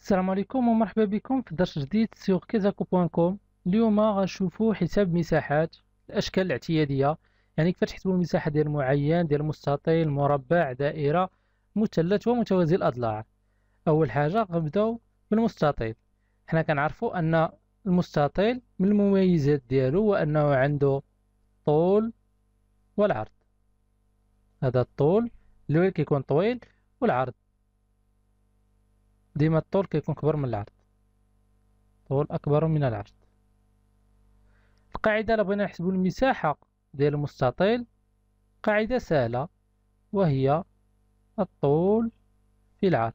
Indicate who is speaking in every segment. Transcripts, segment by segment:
Speaker 1: السلام عليكم ومرحبا بكم في درس جديد سيغ كوم اليوم غنشوفو حساب مساحات الاشكال الاعتياديه يعني كيفاش تحسبو المساحه ديال معين ديال مستطيل مربع دائره مثلث ومتوازي الاضلاع اول حاجه غنبداو بالمستطيل حنا كنعرفو ان المستطيل من المميزات ديالو هو انه عنده الطول والعرض هذا الطول اللي كيكون طويل والعرض ديما الطول كيكون كبر من العرض طول أكبر من العرض القاعدة لبغينا نحسبو المساحة ديال المستطيل قاعدة سهلة وهي الطول في العرض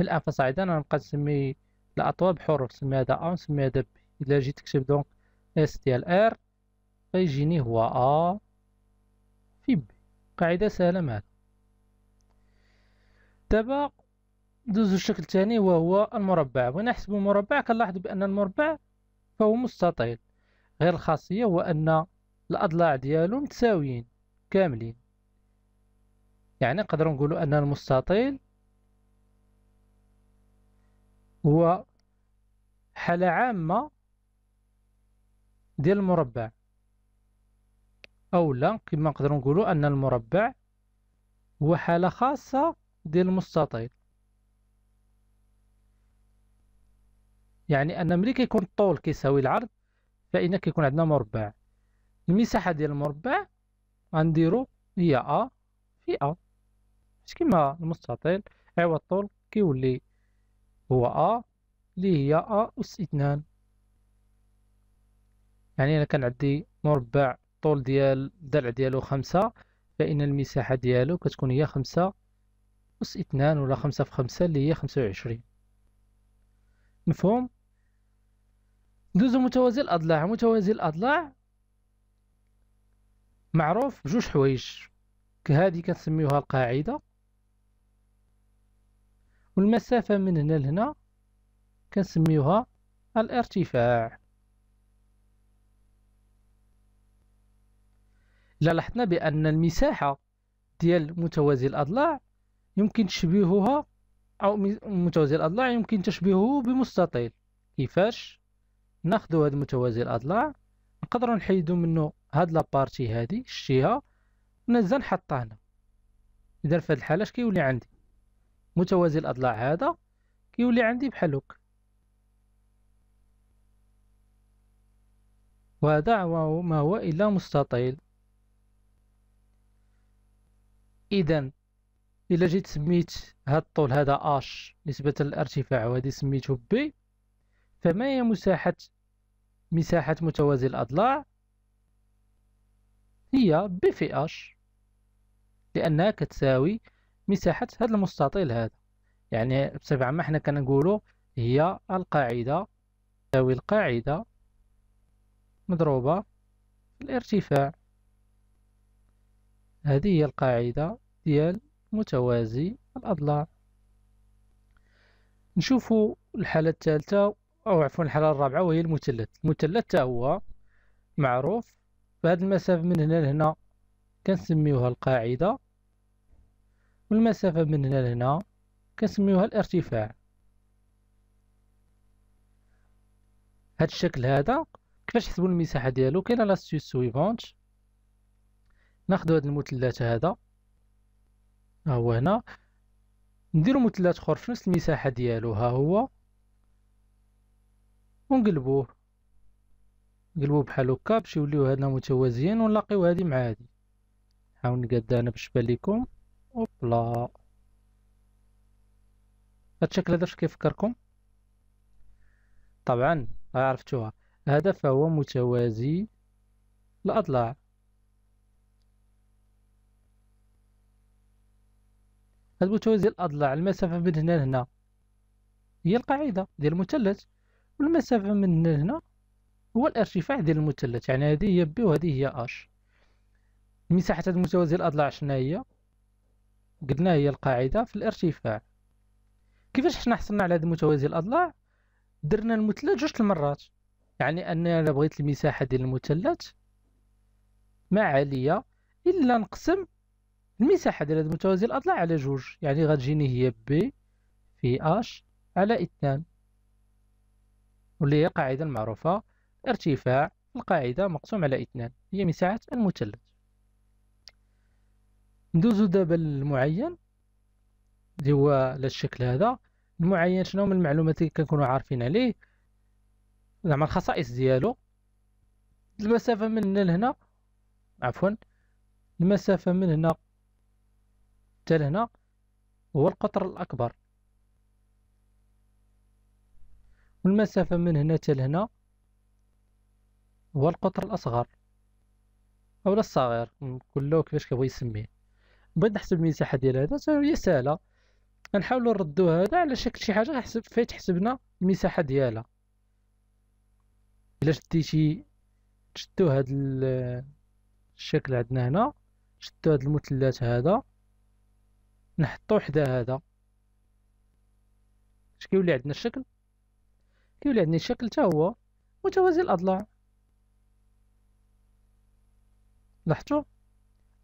Speaker 1: الآن فصاعدا أنا نبقى نسمي الأطوال بحروف نسمي هذا أ ونسمي هذا بي إلا جيت تكتب دونك اس ديال ار فيجيني هو أ في بي قاعدة سهلة معنا دابا ندوزو الشكل الثاني وهو المربع نحسبو المربع كنلاحظ بأن المربع فهو مستطيل غير الخاصية هو أن الأضلاع ديالو متساويين كاملين يعني نقدرو نقولو أن المستطيل هو حالة عامة ديال المربع أو لا كما نقدروا نقولوا أن المربع هو حالة خاصة ديال المستطيل يعني أن ملي كيكون الطول كيساوي العرض فإن كيكون عندنا مربع المساحة ديال المربع غنديرو هي أ في أ ماشي كيما المستطيل عوض الطول كيولي هو أ اللي هي أ أس اثنان يعني أنا كان عندي مربع الطول ديال الدرع ديالو خمسة فإن المساحة ديالو كتكون هي خمسة أس اثنان ولا خمسة في خمسة اللي هي خمسة وعشرين مفهوم ندوزو متوازي الأضلاع متوازي الأضلاع معروف بجوج حوايج هادي كنسميوها القاعدة والمسافة من هنا لهنا كنسميوها الارتفاع لاحظنا بأن المساحة ديال متوازي الأضلاع يمكن تشبيهها أو متوازي الأضلاع يمكن تشبيهه بمستطيل كيفاش ناخدو هاد متوازي الأضلاع نقدروا نحيدو منه هاد لابارتي هادي شتيها ونزال نحطها هنا إذا في هذه الحالة اش كيولي عندي متوازي الأضلاع هذا كيولي عندي بحال هكا وهذا ما هو إلا مستطيل إذا إلا جيت سميت هذا الطول هذا اش نسبة للارتفاع وهذه سميته بي فما هي مساحة مساحة متوازي الأضلاع هي بي في اش لأنها كتساوي مساحة هذا المستطيل هذا يعني بصفة عامة حنا كنقولوا هي القاعدة تساوي القاعدة مضروبة في الارتفاع هذه هي القاعدة ديال متوازي الأضلاع نشوفوا الحالة الثالثة أو عفوا الحالة الرابعة وهي المثلث المثلث تا هو معروف بهاد المسافة من هنا لهنا كنسميوها القاعدة والمسافة من هنا لهنا كنسميوها الارتفاع هاد الشكل هذا كيفاش نحسبوا المساحة ديالو كاينة لاستيس سويفونت ناخدو هاد المثلث هذا ها هو هنا نديرو مثلث اخر في نفس المساحه ديالو ها هو ونقلبوه نقلبوه بحال هكا باش يوليو هادنا متوازيين ونلاقيو هادي مع هادي نحاول نقاد انا باش بان ليكم اوبلا هاد الشكل هذا كيفكركم طبعا عرفتوها هذا فهو متوازي الاضلاع المتوازي ديال الأضلاع المسافة من هنا لهنا هي القاعدة ديال المثلث والمسافة من هنا لهنا هو الارتفاع ديال المثلث يعني هذه هي بي وهذه هي اش مساحة المتوازي الأضلاع شناهي هي قلنا هي القاعدة في الارتفاع كيفاش حنا حصلنا على هذا المتوازي الأضلاع درنا المثلث جوج المرات يعني أنني إلا بغيت المساحة ديال المثلث ما عالية إلا نقسم المساحة ديال هذا المتوازي الأضلاع على جوج يعني غتجيني هي بي في اش على اثنان واللي هي القاعده المعروفة ارتفاع القاعدة مقسوم على اثنان هي مساحة المثلث ندوزو دابا للمعين اللي هو على الشكل هذا المعين شنو من المعلومات اللي كنكونوا عارفين عليه زعما الخصائص ديالو المسافة من هنا لهنا عفوا المسافة من هنا حتى لهنا هو القطر الأكبر والمسافة من هنا حتى لهنا هو القطر الأصغر أو الصغير كله كيفاش كيبغي يسميه بغيت نحسب المساحة ديال هذا هي سهلة غنحاولو نردو هذا على شكل شي حاجة حسب فيه تحسبنا المساحة ديالها إلا شديتي شدو هاد الشكل عندنا هنا شدو هاد المثلث هذا نحطو حدا هذا اش كيولي عندنا الشكل كيولي عندنا الشكل حتى هو متوازي الاضلاع لاحظتوا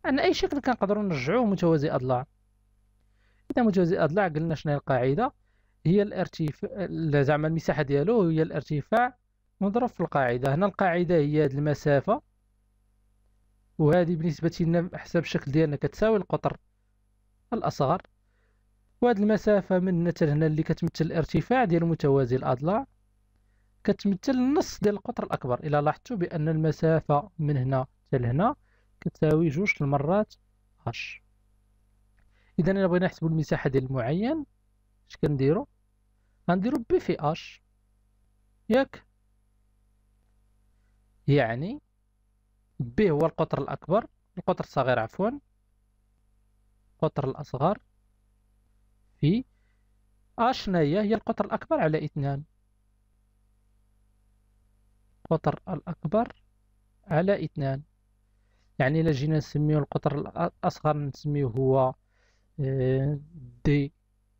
Speaker 1: ان اي شكل كنقدروا نرجعوه متوازي اضلاع اذا متوازي اضلاع قلنا شنو هي القاعده هي الارتفاع زعما المساحه ديالو هي الارتفاع مضروب في القاعده هنا القاعده هي هاد المسافه وهذه بالنسبه لنا حسب الشكل ديالنا كتساوي القطر الأصغر وهاد المسافة من النتر هنا اللي كتمثل الارتفاع ديال متوازي الأضلاع كتمثل نص ديال القطر الأكبر إلا لاحظتوا بأن المسافة من هنا حتى لهنا كتساوي جوج المرات اش إذا إلا بغينا نحسبو المساحة ديال المعين اش كنديرو غنديرو بي في اش ياك يعني بي هو القطر الأكبر القطر الصغير عفوا القطر الأصغر في أشناية هي القطر الأكبر على اثنان القطر الأكبر على اثنان يعني إلا جينا نسميه القطر الأصغر نسميه هو دي آه،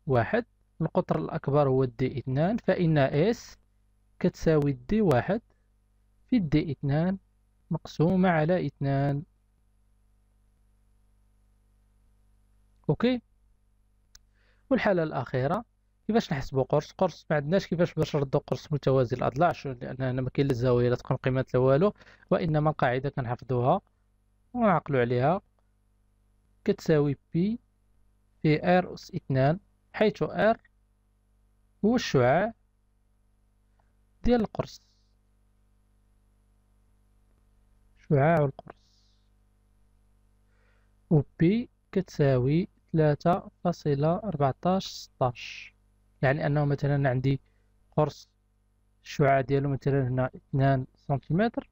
Speaker 1: واحد القطر الأكبر هو دي اثنان فإن اس كتساوي دي واحد في دي اثنان مقسومة على اثنان اوكي والحاله الاخيره كيفاش نحسبوا قرص قرص ما عندناش كيفاش باش نردوا قرص متوازي الاضلاع لان هنا ما كاين لا الزاويه لا تقن لا والو وانما القاعده كنحفظوها ونعقلوا عليها كتساوي بي في ار اس 2 حيث ار هو الشعاع ديال القرص شعاع القرص و بي كتساوي ثلاثة فاصلة أربعتاش ستاش يعني أنه مثلا عندي قرص الشعاع ديالو مثلا هنا اثنان سنتيمتر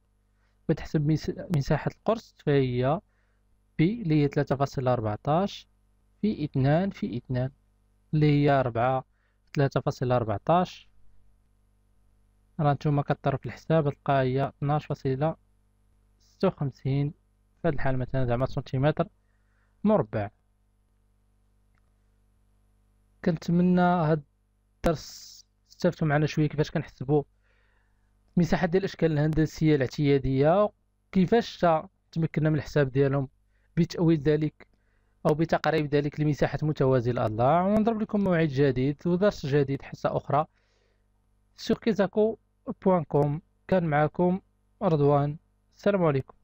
Speaker 1: بتحسب مساحة القرص فهي بي اللي هي ثلاثة فاصلة أربعتاش في اثنان في اثنان اللي هي ربعة ثلاثة فاصلة أربعتاش راه نتوما كطرف الحساب تلقاها هي اثناش فاصلة ستة وخمسين في هاد الحال مثلا زعما سنتيمتر مربع كنتمنى هاد الدرس استفدتوا معنا شويه كيفاش كنحسبوا مساحه ديال الاشكال الهندسيه الاعتياديه كيفاش تمكنا من الحساب ديالهم بتاويل ذلك او بتقريب ذلك لمساحه متوازي الاضلاع ونضرب لكم موعد جديد ودرس جديد حصه اخرى سور كيزاكو بوان كوم كان معكم رضوان السلام عليكم